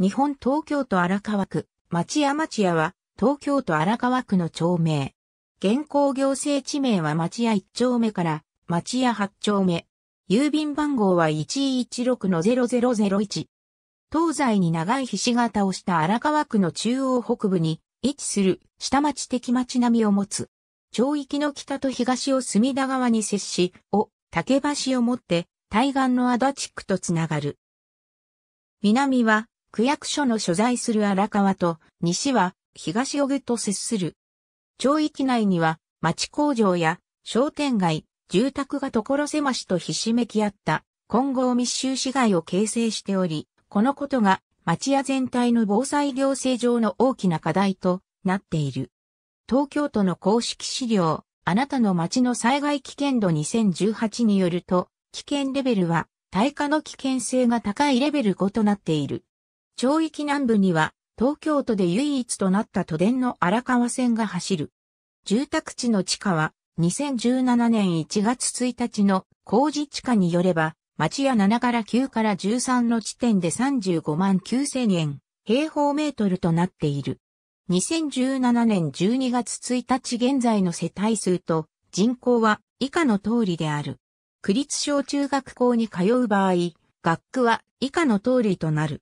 日本東京都荒川区、町屋町屋は、東京都荒川区の町名。現行行政地名は町屋1丁目から町屋8丁目。郵便番号は116-0001。東西に長いひし形をした荒川区の中央北部に位置する下町的町並みを持つ。町域の北と東を隅田川に接し、を竹橋を持って対岸の足立区とつながる。南は区役所の所在する荒川と西は東小久と接する。町域内には町工場や商店街、住宅が所狭しとひしめき合った混合密集市街を形成しており、このことが町屋全体の防災行政上の大きな課題となっている。東京都の公式資料、あなたの町の災害危険度2018によると、危険レベルは、耐火の危険性が高いレベル5となっている。町域南部には、東京都で唯一となった都電の荒川線が走る。住宅地の地価は、2017年1月1日の工事地価によれば、町屋7から9から13の地点で35万9千円、平方メートルとなっている。2017年12月1日現在の世帯数と人口は以下の通りである。区立小中学校に通う場合、学区は以下の通りとなる。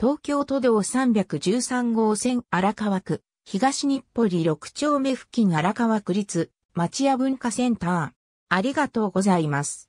東京都道313号線荒川区、東日暮里6丁目付近荒川区立町屋文化センター。ありがとうございます。